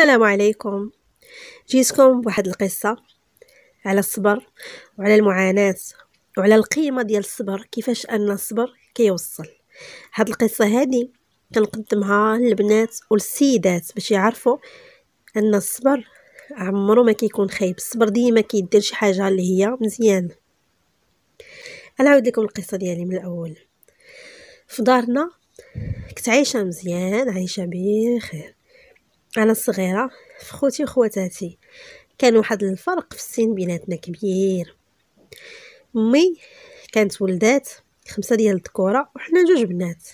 السلام عليكم جيتكم بواحد القصة على الصبر وعلى المعاناة وعلى القيمة ديال الصبر كيفاش أن الصبر كيوصل هاد القصة هادي كنقدمها للبنات والسيدات باش يعرفوا أن الصبر عمرو ما كيكون خايب الصبر ديما كيدير شي حاجة اللي هي مزيان أنا عاود لكم القصة ديالي من الأول في دارنا كنت عايشة مزيان عايشة بخير انا صغيره في خوتي وخواتاتي كان واحد الفرق في السن بيناتنا كبير امي كانت ولدات خمسة ديال الذكورة وحنا جوج بنات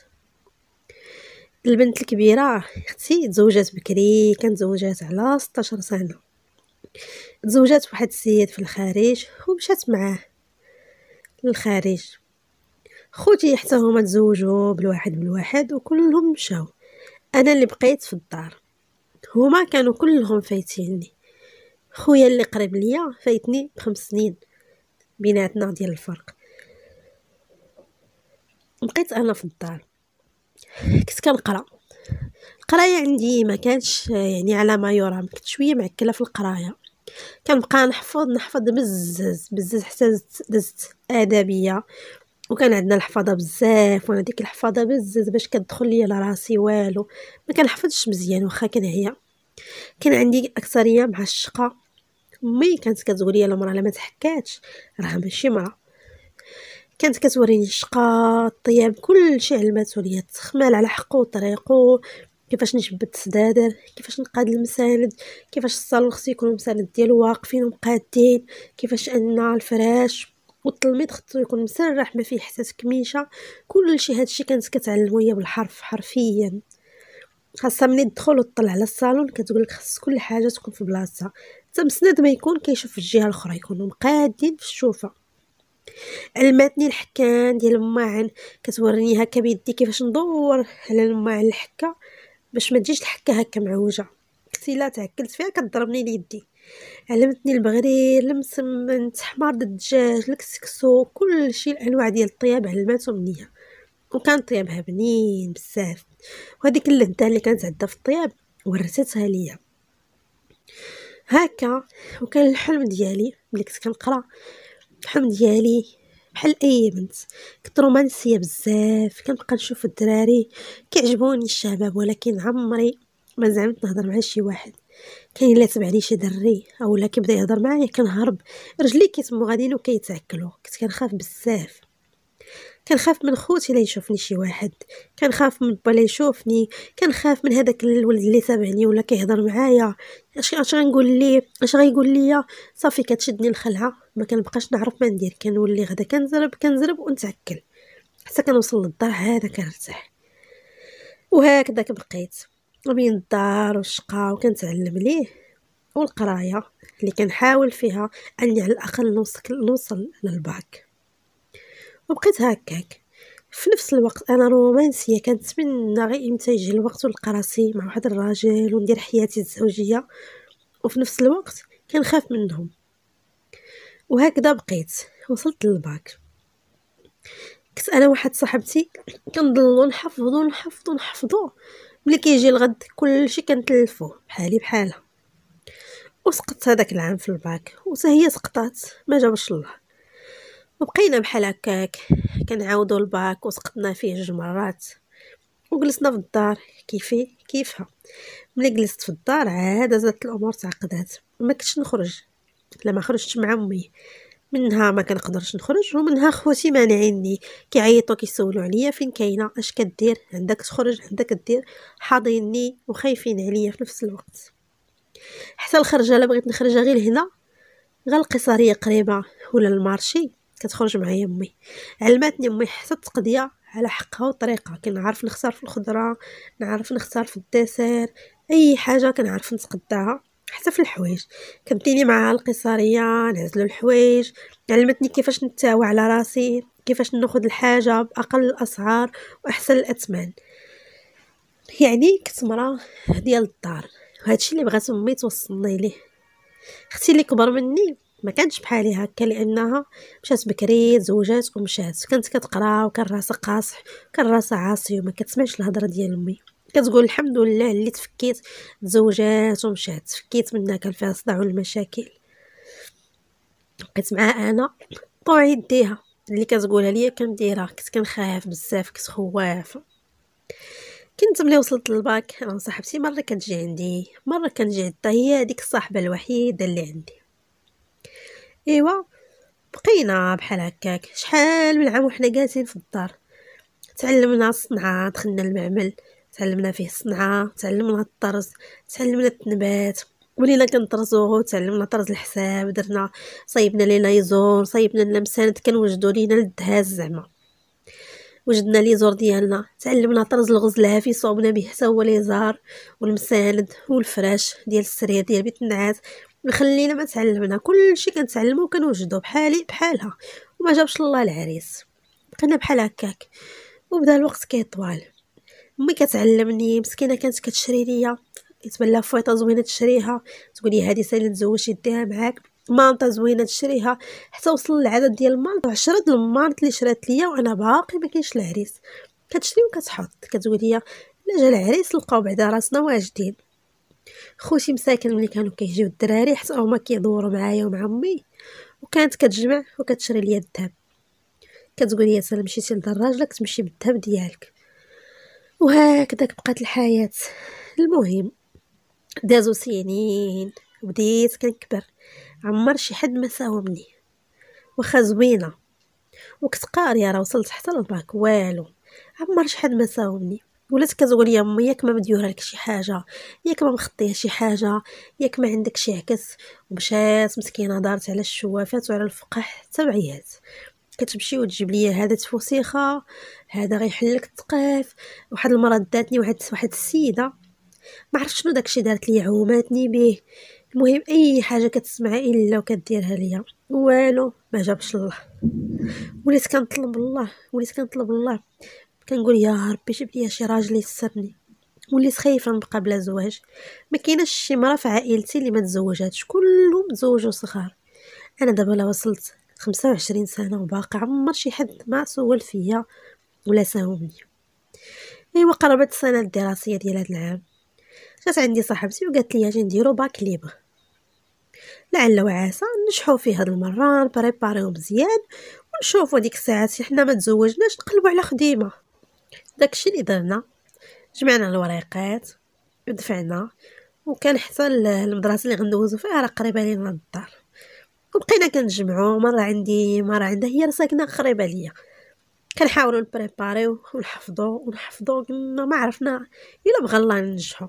البنت الكبيرة اختي تزوجات بكري كانت تزوجات على 16 سنة تزوجات واحد السيد في الخارج ومشات معاه للخارج خوتي حتى هما تزوجوا بالواحد بالواحد وكلهم مشاو انا اللي بقيت في الدار هما كانوا كلهم فايتيني خويا اللي قريب ليا فايتني بخمس سنين بيناتنا ديال الفرق بقيت انا في الدار كنت كنقرا القرايه عندي ما كانش يعني على ما يرام كنت شويه معكله في القرايه كنبقى نحفظ نحفظ بزز بزز حتى دزت ادبيه وكان عندنا الحفاضه بزاف وانا ديك الحفاضه بزاف باش كتدخل ليا لراسي والو ما كنحفظش مزيان واخا هي كان عندي اكثريه مع الشقه مي كانت كتقول لي المراه لا ما تحكاتش راه ماشي مراه كانت كتوريني الشقه الطياب كلشي علمات ليا التخمال على حقه وطريقه كيفاش نجبد السدادر كيفاش نقاد المساند كيفاش الصالون خصو يكون المساند ديالو واقفين ومقادين كيفاش ان الفراش والتلميذ خصو يكون مسرح ما فيه حتى تكميشه كلشي هادشي كانت كتعلمو هي بالحرف حرفيا خاصها ملي تدخل وتطلع على الصالون كتقول لك خص كل حاجه تكون في بلاصتها حتى مسند ما يكون كيشوف في الجهه الاخرى يكونوا مقادين في الشوفه علمتني الحكان ديال الماعن كتوريني هكا بيدي كيفاش ندور على الماعن الحكه باش ما تجيش الحكه هكا معوجه كتيلا تعكلت فيها كضربني ليدي علمتني البغرير المسمن تحمر الدجاج الكسكسو كلشي الانواع ديال الطياب علماتو منيا وكان طيابها بنين بزاف وهذيك اللذه اللي كانت عندها في الطياب ورثتها ليا هكا وكان الحلم ديالي ملي كنت كنقرا الحلم ديالي بحال اي بنت كنت رومانسيه بزاف كنبقى نشوف الدراري كيعجبوني الشباب ولكن عمري ما زعمت نهضر مع شي واحد كاين اللي لي شي دري اولا كيبدا يهضر معايا كنهرب رجلي كيتمو غاديين كيتعكلو كنت كنخاف بزاف كنخاف من خوتي لا يشوفني شي واحد كنخاف من با لا يشوفني كنخاف من هذاك الولد اللي تابعني ولا كيهضر معايا اش اش غنقول ليه اش غيقول ليا صافي كتشدني الخلعه ما كنبقاش نعرف ما ندير كنولي غدا كنزرب كنزرب ونتعكل حتى كنوصل للدار هذا كنرتاح وهكذا بقيت بين الدار والشقة كنتعلم ليه والقرايه اللي كنحاول فيها اني على الاقل نوصل نوصل للباك وبقيت هكاك في نفس الوقت انا رومانسيه كنتمنى غير امتى يجي الوقت والقراسي راسي مع واحد الراجل وندير حياتي الزوجيه وفي نفس الوقت كنخاف منهم وهكذا بقيت وصلت للباك كنت انا واحد صاحبتي كنضلوا نحفظوا نحفظوا نحفظوا ملي كيجي الغد كلشي كنتلفوه بحالي بحالها وسقطت هذاك العام في الباك وتا هي سقطات ما جابش الله وبقينا بحال هكاك كنعاودو الباك وسقطنا فيه جوج مرات وجلسنا في الدار كيفي كيفها ملي جلست في الدار عاد زادت الامور تعقدات ما كنتش نخرج لا خرجت مع امي منها ما كنقدرش نخرج ومنها خوتي مانعيني كيعيطوا كيسولوا عليا فين كاينه اش كدير عندك تخرج عندك دير حاضيني وخايفين عليا في نفس الوقت حتى الخرجه الا بغيت نخرج غير هنا غير صاريه قريبه ولا المارشي كتخرج معايا امي علمتني امي حتى التقضيه على حقها وطريقها كنعرف نختار في الخضره نعرف نختار في الدسير اي حاجه كنعرف نتقداها حتى في الحوايج كديني معاها القصاريه نعزلوا الحوايج علمتني كيفاش نتاوى على راسي كيفاش ناخذ الحاجه باقل الاسعار واحسن الاثمان يعني كنت مرا ديال الدار وهادشي اللي بغات امي توصلني ليه اختي اللي كبر مني ما كانتش بحالي هكا لانها مشات بكري تزوجات ومشات كانت كتقرا وكان راسها قاصح وكان راسها عاصي وما كتسمعش الهضره ديال امي كتقول الحمد لله اللي تفكيت تزوجات ومشات تفكيت منها كان فيها صداع والمشاكل بقيت معاها انا طوعي يديها اللي كتقولها ليا كنديرها كنت كنخاف بزاف كنت خوافه كنت ملي وصلت للباك انا صاحبتي مره كتجي عندي مره كنجي عندها هي هذيك الصاحبه الوحيده اللي عندي ايوا بقينا بحال هكاك شحال من عام وحنا جالسين في الدار تعلمنا الصنعه دخلنا المعمل تعلمنا فيه الصنعه تعلمنا الطرز تعلمنا التنبات ولينا كنطرزوه تعلمنا طرز الحساب درنا صايبنا لينا يزور صايبنا لنا مساند كنوجدو لينا الدهاز زعما وجدنا لي زور ديالنا تعلمنا طرز الغزلافي صوبنا به حتى هو لي زار والمساند والفراش ديال السرير ديال بيت النعاس مخلينا ما تعلمنا كلشي كنتعلمو وكنوجدو بحالي بحالها وما جابش الله العريس بقينا بحال هكاك وبدا الوقت كيطوال مي كتعلمني مسكينه كانت كتشري ليا كتبان لها فويطه زوينه تشريها تقول لي هذه سالي نتزوج يديها معاك مانطا زوينه تشريها حتى وصل العدد ديال المانط 10 د المانط اللي شرات ليا وانا باقي ما كاينش العريس كتشري وكتحط كتقول لي لا جا العريس لقاو بعدا راسنا واجدين خوتي مساكن ملي كانوا كيجيو الدراري حتى هما كيدوروا معايا ومع امي وكانت كتجمع وكتشري ليا الذهب كتقول لي سلام مشيتي لدار راجلك تمشي بالذهب ديالك وهكذاك بقات الحياة المهم دازو سنين بديت كنكبر عمر شي حد ما ساومني واخا زوينه وكنت قاريه راه وصلت حتى للباك والو عمر شي حد ما ساومني ولات كتقول لي امي ياك ما مديوره لك شي حاجه ياك ما مخطيه شي حاجه ياك ما عندك شي عكس ومشات مسكينه دارت على الشوافات وعلى الفقح حتى كتمشي وتجيب لي هذا تفوسيخه هذا غيحل لك الثقاف واحد المره داتني واحد واحد السيده ما عرفت شنو داكشي دارت لي عوماتني به المهم اي حاجه كتسمع الا وكديرها ليا والو ما جابش الله وليت كنطلب الله وليت كنطلب الله كنقول يا ربي جيب لي شي راجل يسرني وليت خايفه نبقى بلا زواج ما كايناش شي مرا في عائلتي اللي ما تزوجاتش كلهم تزوجوا صغار انا دابا لا وصلت خمسة وعشرين سنة وباقي عمر شي حد ما سول فيا ولا ساومني ايوا قربت السنة الدراسية ديال هاد العام جات عندي صاحبتي وقالت لي اجي نديرو باك ليبر لعل وعسى نجحو فيه هاد المرة نبريباريو مزيان ونشوفو ديك الساعات حنا ما تزوجناش نقلبو على خديمة داكشي اللي درنا جمعنا الوريقات ودفعنا وكان حتى المدرسة اللي غندوزو فيها راه قريبة لينا الدار وبقينا كنجمعو مره عندي مره عندها هي ساكنه خريبه ليا كنحاولو نبريباريو ونحفظو ونحفظو قلنا ما عرفنا الا بغى الله ننجحو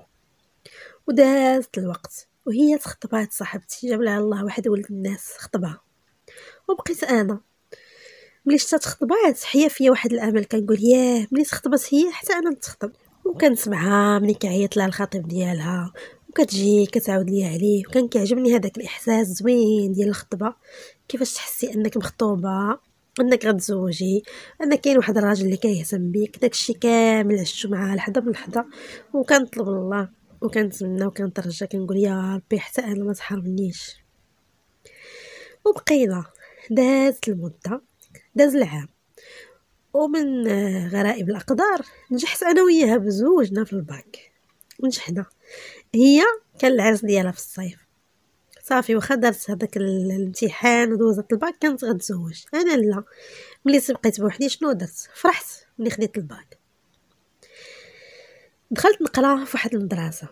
ودازت الوقت وهي تخطبات صاحبتي جاب لها الله واحد ولد الناس خطبها وبقيت انا ملي شتا تخطبات حيا فيا واحد الامل كنقول ياه ملي تخطبات هي حتى انا نتخطب وكنسمعها ملي كيعيط لها الخطيب ديالها وكتجي كتعاود ليا عليه وكان كيعجبني هذاك الاحساس زوين ديال الخطبه كيفاش تحسي انك مخطوبه انك غتزوجي ان كاين واحد الراجل اللي كيهتم بيك داكشي كامل عشتو معاه لحظه بلحظه وكنطلب الله وكنتمنى وكنترجى كنقول يا ربي حتى انا ما تحرمنيش وبقينا دازت المده داز العام ومن غرائب الاقدار نجحت انا وياها بزوجنا في الباك ونجحنا هي كان العرس ديالها في الصيف صافي واخا دارت هذاك الامتحان ودوزت الباك كانت غتزوج انا لا ملي بقيت بوحدي شنو درت فرحت ملي خديت الباك دخلت نقرا في واحد المدرسه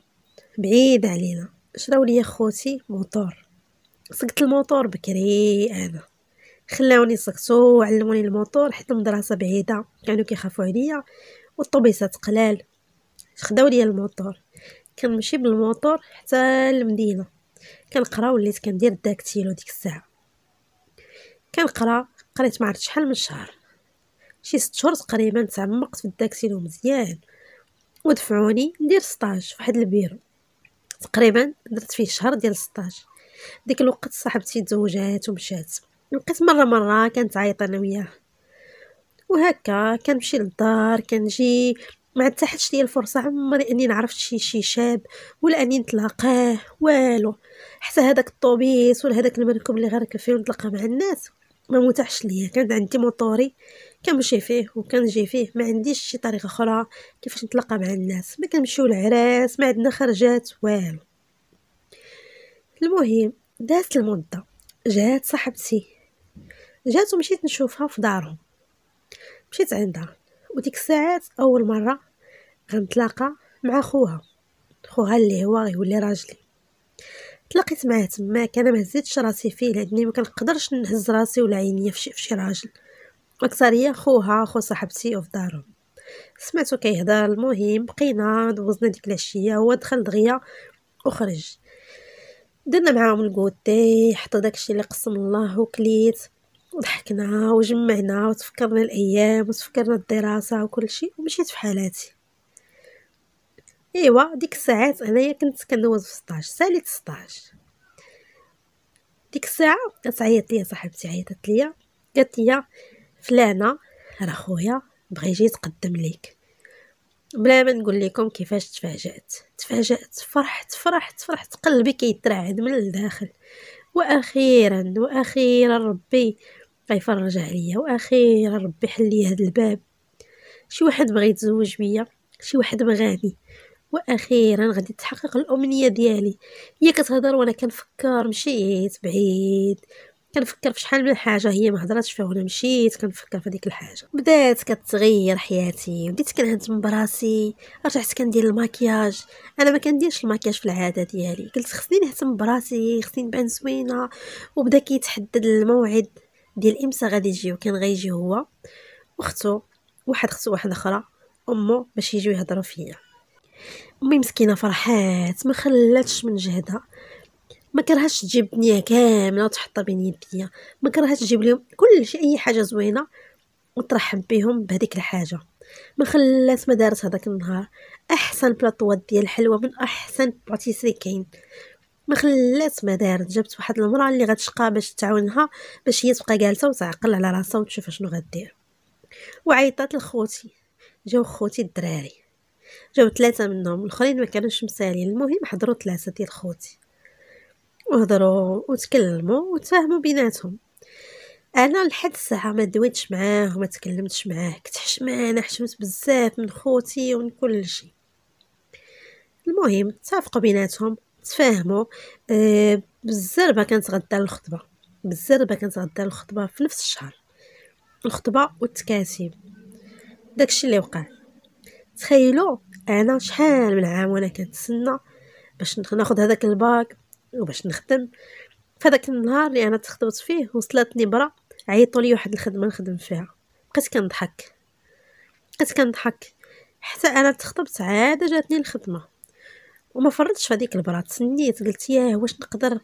بعيده علينا شراو لي خوتي موطور سقت الموطور بكري انا خلاوني سقتو وعلموني الموطور حيت المدرسه بعيده كانوا كيخافوا عليا والطوبيسات قلال خداو لي الموطور كنمشي بالموطور حتى المدينه كنقرا وليت كندير الداكتيلو ديك الساعه كنقرا قريت ما عرفت شحال من شهر شي ست شهور تقريبا تعمقت في الداكتيلو مزيان ودفعوني ندير سطاج فواحد البيرو تقريبا درت فيه شهر ديال ستاج ديك الوقت صاحبتي تزوجات ومشات بقيت مره مره كنتعيط انا وياها وهكا كنمشي للدار كنجي ما تحتش لي الفرصه عمري اني نعرفت شي شي شاب ولا اني نتلاقاه والو حتى هذاك الطوبيس ولا هذاك المركب اللي غنركب فيه ونتلاقى مع الناس ما متاحش ليا كانت عندي موطوري كنمشي فيه وكنجي فيه ما عنديش شي طريقه اخرى كيفاش نتلاقى مع الناس ما كنمشيو العراس ما عندنا خرجات والو المهم دازت المده جات صاحبتي جات ومشيت نشوفها في دارهم مشيت عندها وديك الساعات اول مره غنتلاقى مع خوها خوها اللي هو غيولي راجلي تلاقيت معاه تماك انا ما هزيتش راسي فيه لاني ما كنقدرش نهز راسي ولا عينيا فشي فشي راجل هي خوها خو صاحبتي وفي دارهم سمعتو كيهضر المهم بقينا دوزنا ديك العشيه هو دخل دغيا وخرج درنا معاهم الكوتي حتى داكشي اللي قسم الله وكليت ضحكنا وجمعنا وتفكرنا الايام وتفكرنا الدراسه وكل شيء ومشيت في حالاتي ايوا ديك الساعات انايا كنت كندوز في 16 سالي 16 ديك الساعه كتعيط ليا صاحبتي عيطت ليا قالت ليا فلانه راه خويا بغى يجي يتقدم ليك بلا ما نقول لكم كيفاش تفاجات تفاجات فرحت فرحت فرحت قلبي كيترعد من الداخل واخيرا واخيرا ربي غيفرج عليا واخيرا ربي حل لي هذا الباب شي واحد بغى يتزوج بيا شي واحد بغاني واخيرا غادي تحقق الامنيه ديالي هي كتهضر وانا كنفكر مشيت بعيد كنفكر في شحال من حاجه هي ما هضراتش فيها وانا مشيت كنفكر في ديك الحاجه بدات كتغير حياتي بديت كنهتم براسي رجعت كندير المكياج انا ما كنديرش المكياج في العاده ديالي قلت خصني نهتم براسي خصني نبان زوينه وبدا كيتحدد الموعد ديال امتى غادي يجي وكان غيجي هو وختو واحد خصو واحد اخرى امه باش يجيو يهضروا فيا امي مسكينه فرحات ما خلاتش من جهدها ما كرهتش تجيب الدنيا كامله وتحطها بين يديا ما كرهتش تجيب لهم كل شيء اي حاجه زوينه وترحب بهم بهذيك الحاجه ما خلات ما دارت هذاك النهار احسن بلاطوات ديال الحلوى من احسن باتيسري كاين ما خلات ما دارت جابت واحد المراه اللي غتشقى باش تعاونها باش هي تبقى جالسه وتعقل على راسها وتشوف شنو غدير وعيطات لخوتي جاو خوتي الدراري جاو ثلاثه منهم الاخرين ما كانوش مسالين المهم حضروا ثلاثه ديال خوتي وهضروا وتكلموا وتفاهموا بيناتهم انا لحد الساعه ما دويتش معاه وما تكلمتش معاه كنت حشمانه حشمت بزاف من خوتي ومن كل شيء المهم اتفقوا بيناتهم تفاهموا أه بالزربه كانت غدا الخطبه بالزربه كانت غدا الخطبه في نفس الشهر الخطبه والتكاتيب داكشي اللي وقع تخيلوا انا شحال من عام وانا كنتسنى باش ناخذ هذاك الباك وباش نخدم فهذاك النهار اللي انا تخدمت فيه وصلتني برا عيطوا لي واحد الخدمه نخدم فيها بقيت كنضحك بقيت كنضحك حتى انا تخطبت عاد جاتني الخدمه وما فرطتش فهاديك البرا تسنيت قلت ياه واش نقدر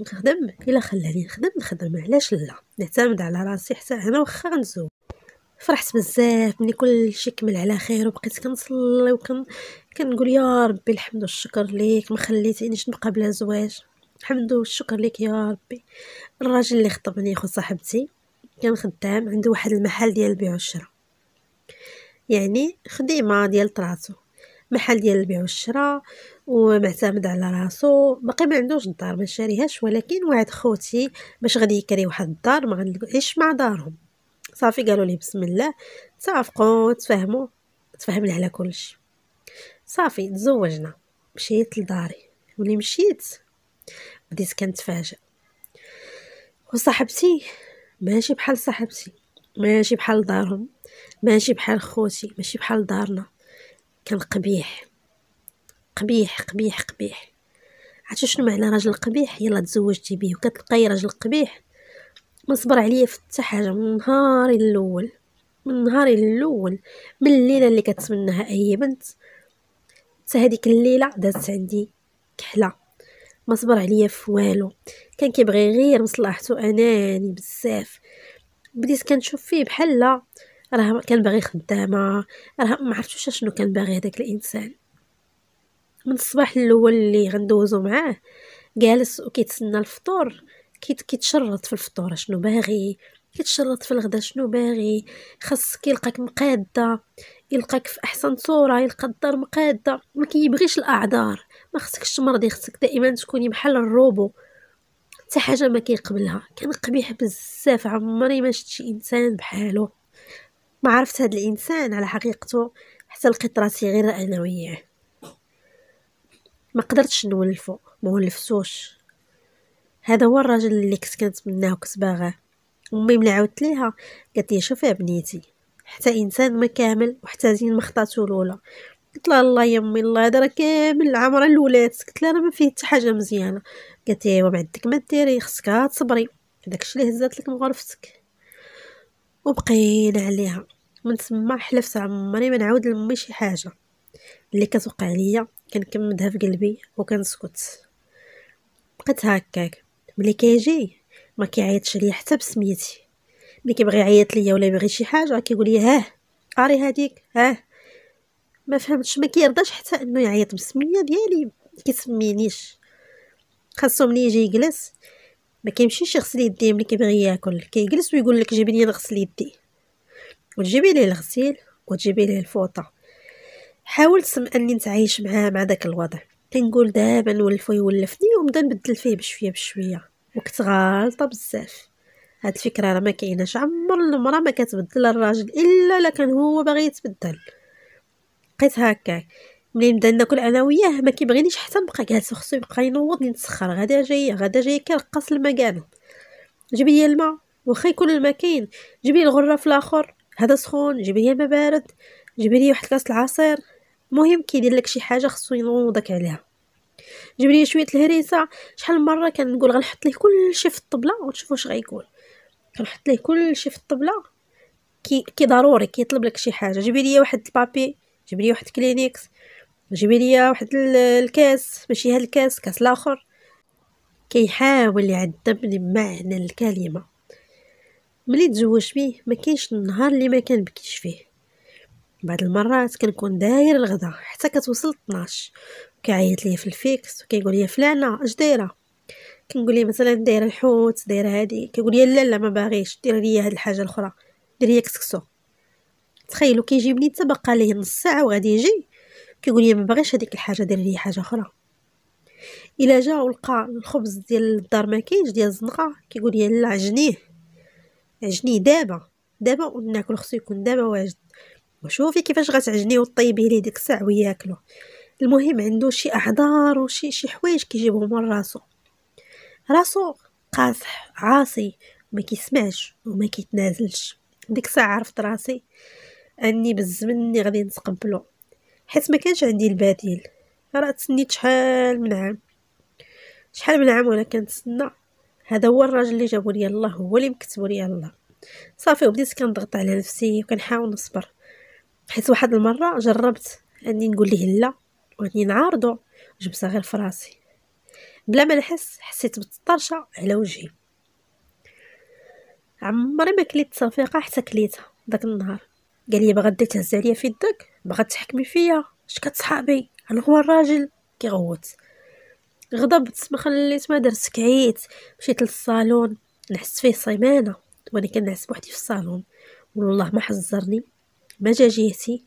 نخدم الا خلاني نخدم نخدم علاش لا نعتمد على راسي حتى انا واخا غنزوج فرحت بزاف ملي كلشي كمل على خير وبقيت كنصلي وكن كنقول يا ربي الحمد والشكر ليك ما خليتينيش نبقى بلا زواج الحمد والشكر ليك يا ربي الراجل اللي خطبني خو صاحبتي كان خدام عنده واحد المحل ديال البيع والشراء يعني خديمه ديال طراتو محل ديال البيع والشراء ومعتمد على راسو باقي ما عندوش الدار ما شاريهاش ولكن وعد خوتي باش غادي يكري واحد الدار ما غنعيش مع دارهم صافي قالوا لي بسم الله تصافقوا تفهموا تفهمنا على كلشي صافي تزوجنا مشيت لداري ملي مشيت بديت كنتفاجئ وصاحبتي ماشي بحال صاحبتي ماشي بحال دارهم ماشي بحال خوتي ماشي بحال دارنا كان قبيح قبيح قبيح قبيح عرفتي شنو معنى راجل قبيح يلا تزوجتي بيه وكتلقاي راجل قبيح ما صبر عليا في حتى حاجه من نهاري الاول من نهاري الاول من الليله اللي كتمنها اي بنت حتى هذيك الليله دازت عندي كحله ما صبر عليا في والو كان كيبغي غير مصلحته اناني بزاف بديت كنشوف فيه بحال لا راه كان باغي خدامه راه ما عرفتش شنو كان باغي هذاك الانسان من الصباح الاول اللي غندوزو معاه جالس وكيتسنى الفطور كيتشرط في الفطور شنو باغي كيتشرط في الغدا شنو باغي خاصك يلقاك مقاده يلقاك في احسن صوره يلقى الدار مقاده ما كيبغيش الاعذار ما خصكش تمرضي خصك دائما تكوني بحال الروبو حتى حاجه ما كيقبلها كان قبيح بزاف عمري ما شفت شي انسان بحالو ما عرفت هذا الانسان على حقيقته حتى لقيت راسي غير انا وياه ما قدرتش نولفو ما ولفتوش هذا هو الراجل اللي كنت كنتمناه وكنت باغاه امي ملي عاودت ليها قالت لي شوفي بنيتي حتى انسان ما كامل وحتى زين ما خطاتو الاولى قلت لها الله يا امي الله هذا راه كامل العمر الاولاد قلت لها راه ما فيه حتى حاجه مزيانه قالت لي ايوا ما ما ديري خصك تصبري الشيء اللي هزات لك من غرفتك وبقينا عليها من تما حلفت عمري ما نعاود لامي شي حاجه اللي كتوقع ليا كنكمدها في قلبي وكنسكت بقيت هكاك ملي كيجي ما كيعيطش ليا حتى بسميتي ملي كيبغي يعيط ليا ولا يبغي شي حاجه كيقول لي هاه قاري هذيك هاه ما فهمتش ما كيرضاش حتى انه يعيط بسميه ديالي كيسمينيش خاصو ملي يجي يجلس ما كيمشيش يغسل يديه ملي كيبغي ياكل كيجلس ويقول لك جيبي لي نغسل يدي وتجيبي ليه الغسيل وتجيبي ليه الفوطه حاول اني نتعايش معاه مع داك الوضع كنقول دابا نولفو يولفني ونبدا نبدل فيه بشويه بشويه وكنت غالطه بزاف هاد الفكره راه ما كايناش عمر المراه ما كتبدل الراجل الا لا كان هو باغي يتبدل بقيت هكاك ملي نبدا ناكل انا وياه ما كيبغينيش حتى نبقى جالسه خصو يبقى ينوض ينسخر غدا جاي غدا جاي كنرقص المكان جيب لي الماء واخا يكون الماء كاين جيب لي الغره في الاخر هذا سخون جيب لي الماء بارد جيب لي واحد كاس العصير المهم كيدير لك شي حاجه خصو ينوضك عليها جيب لي شويه الهريسه شحال من مره كنقول غنحط ليه كلشي في الطبله وتشوف واش غيكون كنحط ليه كلشي في الطبله كي كي ضروري كيطلب لك شي حاجه جيبي لي واحد البابي جيبي لي واحد كلينيكس جيبي لي واحد الكاس ماشي هاد الكاس كاس لاخر كيحاول يعذبني بمعنى الكلمه ملي تزوجت بيه ما كاينش النهار اللي ما كنبكيش فيه بعض المرات كنكون داير الغدا حتى كتوصل 12 كيعيط ليا في الفيكس وكيقول لي فلانه اش دايره كنقول ليه مثلا دايره الحوت دايره هادي كيقول لي لا لا ما باغيش دير ليا هاد الحاجه الاخرى دير ليا كسكسو تخيلوا كيجيبني حتى باقا ليه نص ساعه وغادي يجي كيقول لي ما باغيش هذيك الحاجه دير ليا حاجه اخرى الا جا ولقى الخبز ديال الدار ما كاينش ديال الزنقه كيقول لي لا عجنيه عجنيه دابا دابا وناكل خصو يكون دابا واجد وشوفي كيفاش غتعجنيه وطيبيه ليه ديك الساعه وياكلو المهم عنده شي اعذار وشي شي حوايج كيجيبهم من راسو راسو قاصح عاصي ما كيسمعش وما كيتنازلش ديك الساعه عرفت راسي اني بالزمن اللي غادي نتقبلو حيت ما كانش عندي البديل راه تسنيت شحال من عام شحال من عام وانا كنتسنى هذا هو الراجل اللي جابو لي الله هو اللي مكتبو لي الله صافي وبديت كنضغط على نفسي وكنحاول نصبر حيت واحد المره جربت اني نقول ليه لا واني نعارضو جبسه غير فراسي بلا ما نحس حسيت بالطرشه على وجهي عمري ما كليت صفيقه حتى كليتها داك النهار قال لي بغا تهز عليا في يدك بغا تحكمي فيا اش كتصحابي انا هو الراجل كيغوت غضبت ما خليت ما درت كعيت مشيت للصالون نحس فيه صيمانه وانا كنعس بوحدي في الصالون والله ما حزرني ما جا جهتي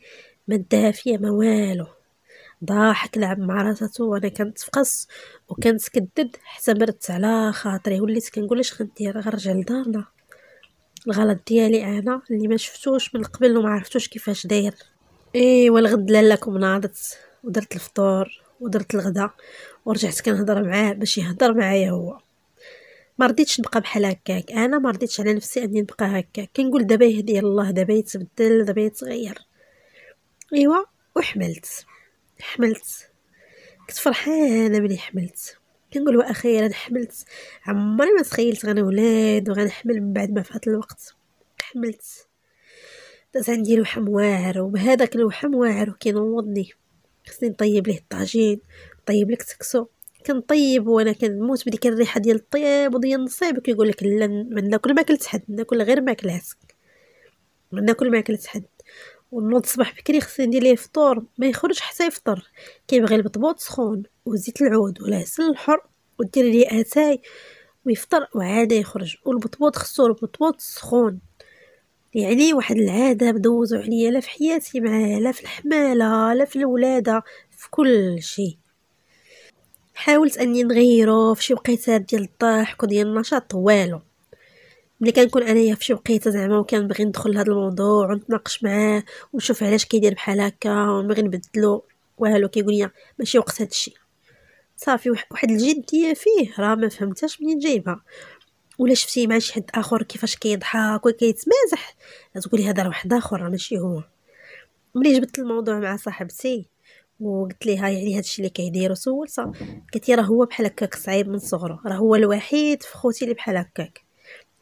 ما داها فيا ما والو ضاحك لعب مع راساتو وانا كنتفقص وكنت كدد حتى مرت على خاطري وليت كنقول اش غندير غنرجع لدارنا الغلط ديالي انا اللي ما شفتوش من قبل وما عرفتوش كيفاش داير ايوا الغد لالاكم ناضت ودرت الفطور ودرت الغدا ورجعت كنهضر معاه باش يهضر معايا هو ما رضيتش نبقى بحال هكاك انا ما رضيتش على نفسي اني نبقى هكاك كنقول دابا يهدي الله دابا يتبدل دابا يتغير ايوا وحملت حملت كنت فرحانه ملي حملت كنقول واخيرا حملت عمري ما تخيلت غنولد وغنحمل من بعد ما فات الوقت حملت داز عندي لوحم واعر وبهذاك الوحم واعر وكينوضني خصني نطيب ليه الطاجين نطيب لك تكسو كنطيب وانا كنموت بديك الريحه ديال الطياب وديال النصيب كيقول لك لا ما ناكل كلت حد ناكل غير ما عسك ما ناكل كلت حد ونوض الصباح بكري خصني ندير ليه فطور ما يخرج حتى يفطر كيبغي البطبوط سخون وزيت العود والعسل الحر ودير ليه اتاي ويفطر وعاده يخرج والبطبوط خصو البطبوط سخون يعني واحد العاده بدوزو عليا لا في حياتي معاه لا في الحماله لا في الولاده في كل شيء حاولت اني نغيرو في شي وقيتات ديال الضحك وديال النشاط والو ملي كنكون انايا في شي وقيته زعما وكنبغي ندخل لهذا الموضوع ونتناقش معاه ونشوف علاش كيدير بحال هكا ونبغي نبدلو والو كيقول لي ماشي وقت هادشي صافي واحد الجديه فيه راه ما فهمتهاش منين جايبها ولا شفتيه مع شي حد اخر كيفاش كيضحك وكيتمازح تقولي هذا واحد اخر ماشي هو ملي جبت الموضوع مع صاحبتي وقلت ليها يعني هادشي اللي كيديرو سولتها قالت لي راه هو بحال هكاك صعيب من صغرو راه هو الوحيد في خوتي اللي بحال هكاك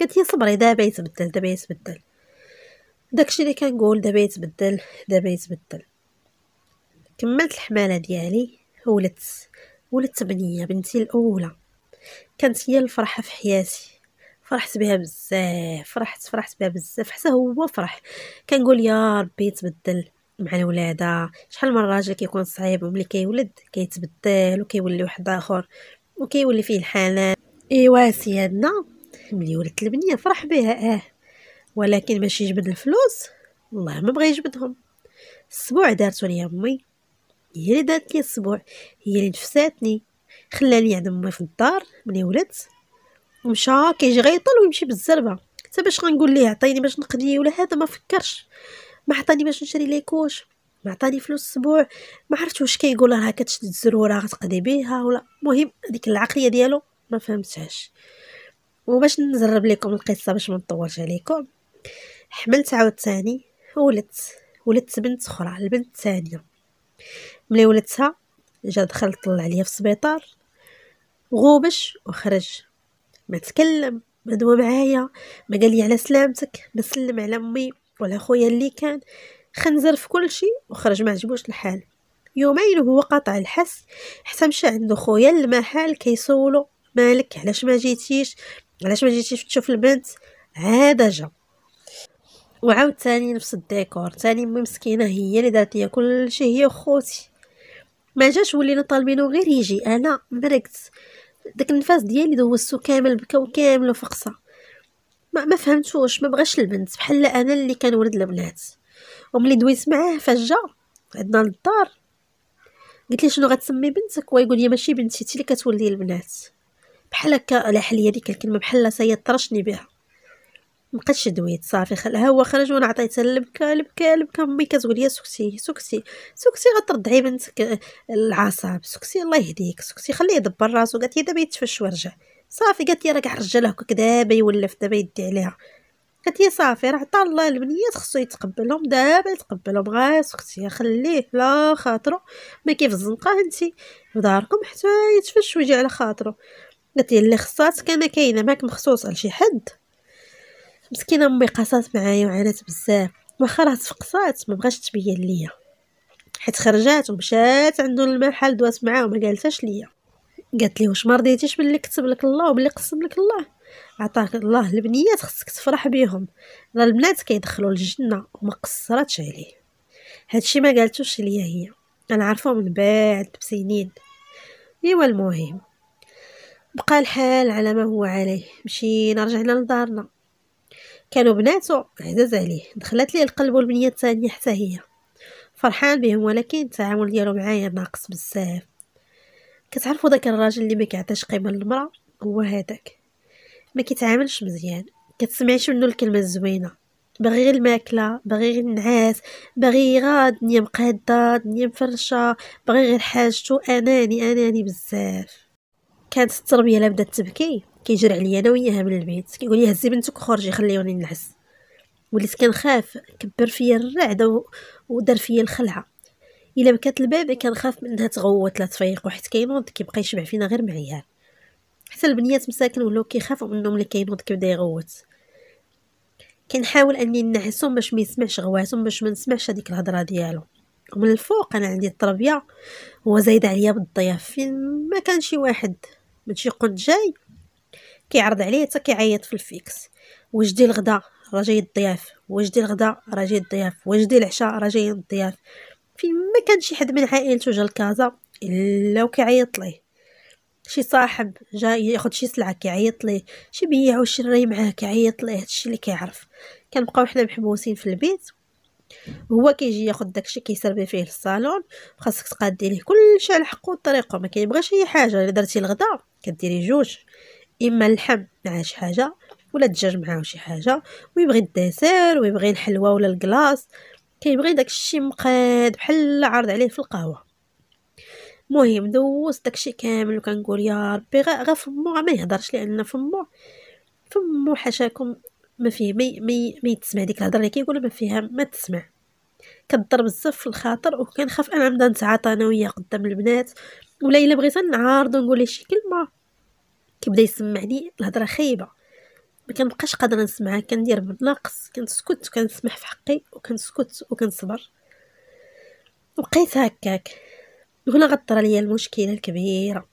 قالت لي صبري دابا يتبدل دابا يتبدل داكشي اللي كنقول دابا يتبدل دابا يتبدل كملت الحماله ديالي ولدت ولدت بنيه بنتي الاولى كانت هي الفرحه في حياتي فرحت بها بزاف فرحت فرحت بها بزاف حتى هو فرح كنقول يا ربي يتبدل مع الولادة شحال من راجل كيكون صعيب وملي كيولد كيتبدل وكيولي واحد اخر وكيولي فيه الحنان ايوا سيادنا ملي ولدت البنيه فرح بها اه ولكن باش يجبد الفلوس والله ما بغى يجبدهم السبوع دارتو ليا امي هي اللي دارت لي السبوع هي اللي نفساتني خلاني عند امي في الدار ملي ولدت ومشى كيجي غيطل ويمشي بالزربه حتى باش غنقول ليه عطيني باش نقضي ولا هذا ما فكرش ما عطاني باش نشري لي كوش ما عطاني فلوس اسبوع ما عرفتش واش كيقول لها كتشد الزروره غتقضي بها ولا المهم ديك العقليه ديالو ما فهمتهاش وباش نزرب لكم القصه باش ما نطولش عليكم حملت عاوتاني ولدت ولدت بنت اخرى البنت الثانيه ملي ولدتها جا دخل طلع عليا في السبيطار غوبش وخرج ما تكلم ما دوى معايا ما قال لي على سلامتك ما سلم على امي ولا خويا اللي كان خنزر في كل شيء وخرج ما عجبوش الحال يومين وهو قاطع الحس حتى مشى عندو خويا المحل كيسولو مالك علاش ما جيتيش علاش ما جيتيش تشوف البنت عاد جا وعاود تاني نفس الديكور تاني مي مسكينه هي اللي دارت ليا كلشي هي وخوتي ما جاش ولينا طالبينو غير يجي انا مرقت داك النفاس ديالي دوزتو كامل بكاو كامل وفقصه ما, ما فهمتوش ما بغاش البنت بحال انا اللي كنولد البنات وملي دويت معاه فاش جا عندنا للدار قلت لي شنو غتسمي بنتك ويقول لي ماشي بنتي انت اللي كتولدي البنات بحال هكا لاح لي ديك الكلمه بحال هي طرشني بها مبقاتش دويت صافي ها هو خرج وانا عطيتها لبكا لبكا لبكا مي كتقول لي سكتي سكتي سكتي غترضعي بنتك العصاب سكتي الله يهديك سكتي خليه يدبر راسو قالت لي دابا يتفش ويرجع صافي قالت لي راه كاع رجال هكاك دابا يولف دابا يدي عليها قالت لي صافي راه عطا الله البنيات خصو يتقبلهم دابا يتقبلهم غير سختي خليه لا خاطرو ما كيف الزنقه انت بداركم حتى يتفش ويجي على خاطرو قالت لي اللي خصاتك انا كاينه ماك مخصوص لشي حد مسكينه امي قصات معايا وعانات بزاف واخا راه تفقصات ما بغاش تبين ليا حيت خرجات ومشات عندو المحل دوات معاه وما قالتاش ليا قالت لي واش ما رضيتيش باللي كتب لك الله وباللي قسم لك الله عطاك الله البنيات خصك تفرح بيهم راه البنات كيدخلوا الجنه وما قصرتش عليه هادشي ما قالتوش ليا هي انا عارفه من بعد بسنين ايوا المهم بقى الحال على ما هو عليه مشينا رجعنا لدارنا كانوا بناتو عزاز عليه دخلت ليه القلب والبنيه الثانيه حتى هي فرحان بهم ولكن التعامل ديالو معايا ناقص بزاف كتعرفوا داك الراجل اللي ما كيعطيش قيمه للمراه هو هذاك ما كيتعاملش مزيان كتسمعيش منه الكلمه الزوينه باغي غير الماكله باغي غير النعاس باغي غا الدنيا مقاده الدنيا مفرشه باغي غير حاجته اناني اناني بزاف كانت التربيه لا تبكي كيجري عليا انا وياها من البيت كيقول لي هزي بنتك وخرجي خليوني نلعس وليت كنخاف كبر فيا الرعده ودار فيا الخلعه الا بكات الباب كنخاف منها تغوت لا تفيق وحيت كينوض كيبقى يشبع فينا غير معيار حتى البنيات مساكن ولاو كيخافوا منهم اللي كينوض كيبدا يغوت كنحاول اني نعسهم باش ما يسمعش غواتهم باش ما نسمعش هذيك الهضره ديالو ومن الفوق انا عندي التربيه هو زايد عليا بالضياف فين ما كان شي واحد من شي قد جاي كيعرض عليا حتى كيعيط في الفيكس واش دير الغدا راه جاي الضياف واش دير الغدا راه جاي الضياف واش العشاء راه جاي الضياف فين ما كان شي حد من عائلته جا لكازا الا وكيعيط ليه شي صاحب جا ياخد شي سلعه كيعيط ليه شي بياع وشري معاه كيعيط ليه هادشي اللي كيعرف كنبقاو حنا محبوسين في البيت هو كيجي ياخد داكشي كيسربي فيه للصالون خاصك تقادي ليه كلشي على حقه وطريقه ما كيبغيش اي حاجه الا درتي الغداء كديري جوج اما اللحم مع شي حاجه ولا الدجاج معاه شي حاجه ويبغي الديسير ويبغي الحلوى ولا الكلاص كيبغي داكشي مقاد بحال عرض عليه في القهوه المهم دوزت داكشي كامل وكنقول يا ربي غا فمو ما يهضرش لان فمو فمو حاشاكم ما فيه مي مي مي تسمع ديك الهضره اللي كيقولها ما فيها ما تسمع كضر بزاف في الخاطر وكنخاف انا نبدا نتعاطى انا وياه قدام البنات ولا الا بغيت نعارض ونقول شي كلمه كيبدا يسمعني الهضره خايبه ما كنبقاش قادره نسمعها كندير بالناقص كنسكت وكنسمح في حقي وكنسكت وكنصبر وبقيت هكاك وهنا غطر ليا المشكله الكبيره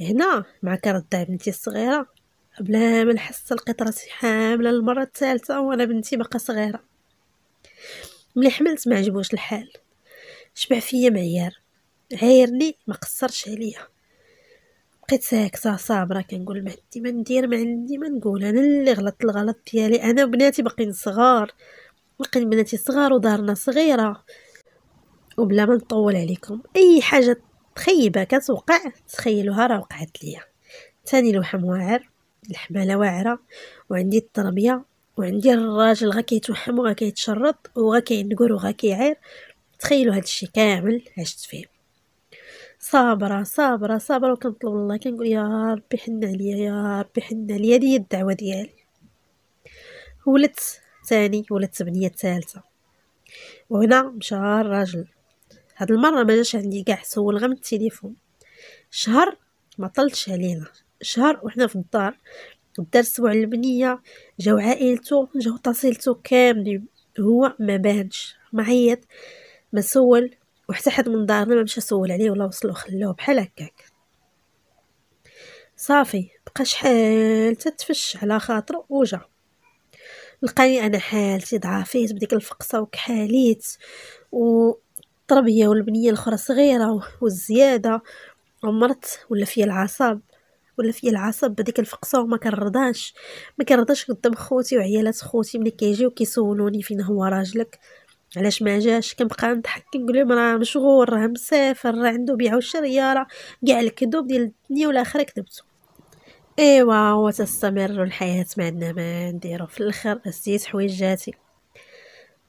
هنا مع كنرضع بنتي الصغيره بلا ما نحس القطره حامله المره الثالثه وانا بنتي باقا صغيره ملي حملت ما عجبوش الحال شبع فيا معيار عايرني ما قصرش عليا بقيت ساكته صابره كنقول ما عندي ما ندير ما عندي ما نقول انا اللي غلطت الغلط ديالي انا وبناتي باقيين صغار باقيين بناتي صغار ودارنا صغيره وبلا ما نطول عليكم اي حاجه خيبه كتوقع تخيلوها راه وقعت ليا ثاني لوحم واعر الحماله واعره وعندي التربيه وعندي الراجل غا كيتوحم وغا كيتشرط وغا كينقر وغا كيعير تخيلوا هادشي كامل عشت فيه صابره صابره صابره وكنطلب الله كنقول يا ربي حن عليا يا ربي حن عليا هذه هي الدعوه ديالي ولدت ثاني ولدت بنيه ثالثة وهنا مشى الراجل هاد المره ما جاش عندي كاع سول غير من التليفون شهر ما طلتش علينا شهر وحنا في الدار الدار السبوع البنيه جاو عائلته جاو تصيلته كاملين هو ما بانش ما عيط ما سول وحتى حد من دارنا ما مشى سول عليه ولا وصلو خلوه بحال هكاك صافي بقى شحال تتفش على خاطرو وجا لقاني انا حالتي ضعافيت بديك الفقصه وكحاليت والتربيه والبنيه الاخرى صغيره والزياده عمرت ولا فيا العصب ولا فيا العصب بديك الفقصه وما كنرضاش ما كنرضاش قدام خوتي وعيالات خوتي ملي كيجيو كيسولوني فين هو راجلك علاش ما جاش كنبقى نضحك كنقول لهم راه مشغول راه مسافر راه عنده بيع وشريه راه كاع الكذوب ديال الدنيا والاخره كذبته ايوا وتستمر الحياه ما عندنا ما نديرو في الاخر هزيت حويجاتي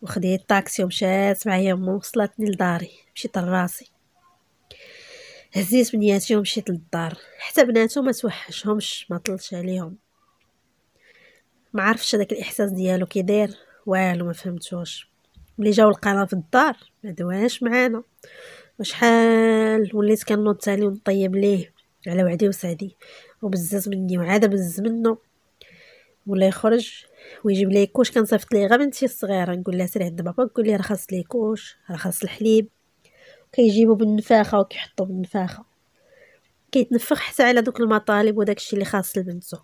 وخديت طاكسي ومشات معايا مو وصلتني لداري مشيت لراسي هزيت بنياتي ومشيت للدار حتى بناتو ما توحشهمش ما طلش عليهم ما عرفش داك الاحساس ديالو كي داير والو ما فهمتوش ملي جاو القرا في الدار ما دواش معانا وشحال وليت كنوض تالي ونطيب ليه على وعدي وسعدي وبزز مني وعاد بزز منه ولا يخرج ويجيب لي كوش كنصيفط ليه غير بنتي الصغيره نقول لها سيري عند بابا نقول ليه راه خاص لي كوش راه خاص الحليب كيجيبو بالنفاخه وكيحطو بالنفاخه كيتنفخ حتى على دوك المطالب وداكشي اللي خاص لبنتو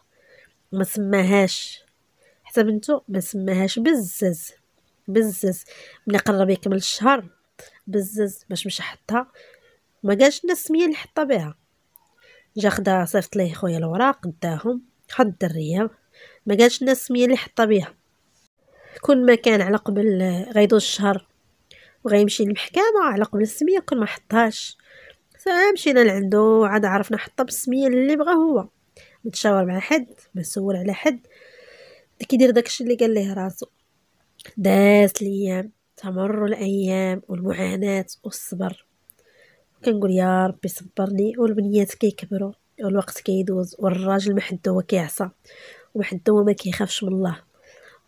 ما سماهاش حتى بنتو ما سماهاش بزز بزز ملي قرب يكمل الشهر بزز باش مشى حطها ما قالش لنا السميه اللي حطها بها جا خدا صيفط ليه خويا الوراق داهم خد الدريه ما قالش لنا السميه اللي حطها بها كون ما كان على قبل غيدوز الشهر وغيمشي للمحكمه على قبل السميه كون ما حطهاش مشينا لعندو عاد عرفنا حطها بالسميه اللي بغا هو متشاور مع حد مسول على حد كيدير داكشي اللي قال ليه راسو داس ليام تمر الايام والمعاناه والصبر كنقول يا ربي صبرني والبنيات كيكبروا والوقت كيدوز والراجل ما حد هو كيعصى وما حد هو ما كيخافش من الله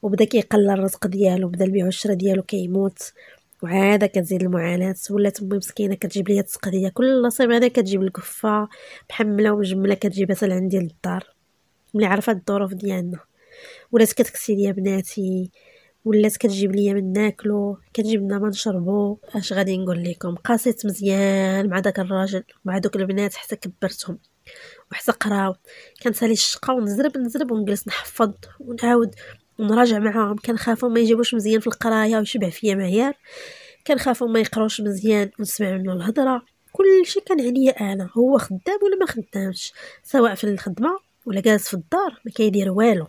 وبدا كيقلل الرزق ديالو بدا البيع والشراء ديالو كيموت وعاده كتزيد المعاناه ولات امي مسكينه كتجيب ليا التسقديه كل هذا كتجيب الكفه محمله ومجمله كتجيبها حتى لعندي للدار ملي عرفت الظروف ديالنا ولات كتكسي ليا بناتي ولات كتجيب ليا من ناكلو كتجيب لنا ما نشربو اش غادي نقول لكم قاسيت مزيان مع داك الراجل مع دوك البنات حتى كبرتهم وحتى قراو سالي الشقه ونزرب نزرب ونجلس نحفظ ونعاود ونراجع معاهم كنخافوا ما يجيبوش مزيان في القرايه ويشبع فيا معيار كنخافوا ما يقراوش مزيان ونسمع منه الهضره كلشي كان عليا انا هو خدام ولا ما خدامش سواء في الخدمه ولا جالس في الدار ما كيدير والو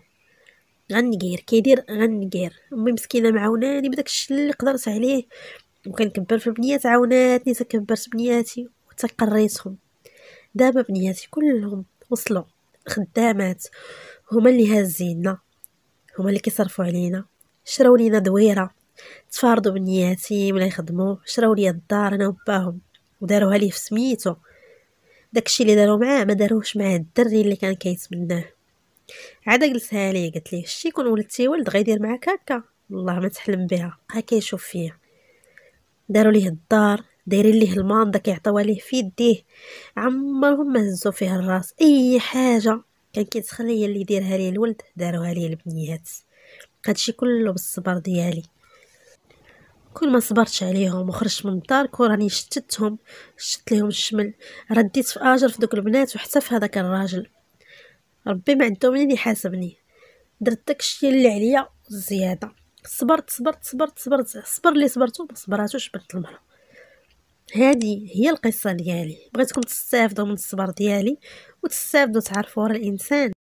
غنقير كيدير غنقير امي مسكينه معاوناني بداك الشيء اللي قدرت عليه وكنكبر في بنيات عاوناتني تكبرت بنياتي وتقريتهم دابا بنياتي كلهم وصلوا خدامات هما اللي هازينا هما اللي كيصرفوا علينا شراو لينا دويره تفارضوا بنياتي ولا يخدموا شراو لي الدار انا وباهم وداروها ليه في سميتو داكشي اللي داروا معاه ما داروش مع الدري اللي كان كيتمناه عاد جلسها ليا قالت لي شتي كون ولدتي ولد غيدير معاك هكا والله ما تحلم بها ها كيشوف فيا داروا ليه الدار دايرين ليه الماندا كيعطيوها ليه في يديه عمرهم ما هزوا فيه الراس اي حاجه كان كيتسخن ليا اللي يديرها ليه الولد داروها ليه البنيات هادشي كله بالصبر ديالي كل ما صبرتش عليهم وخرجت من الدار كون راني شتتهم شتت ليهم الشمل رديت في اجر في دوك البنات وحتى في هذاك الراجل ربي ما عنده منين يحاسبني درت داكشي اللي عليا زياده صبرت صبرت صبرت صبرت الصبر اللي صبرتو ما صبراتوش بنت المرأة هذه هي القصه ديالي بغيتكم تستافدوا من الصبر ديالي وتستافدوا تعرفوا راه الانسان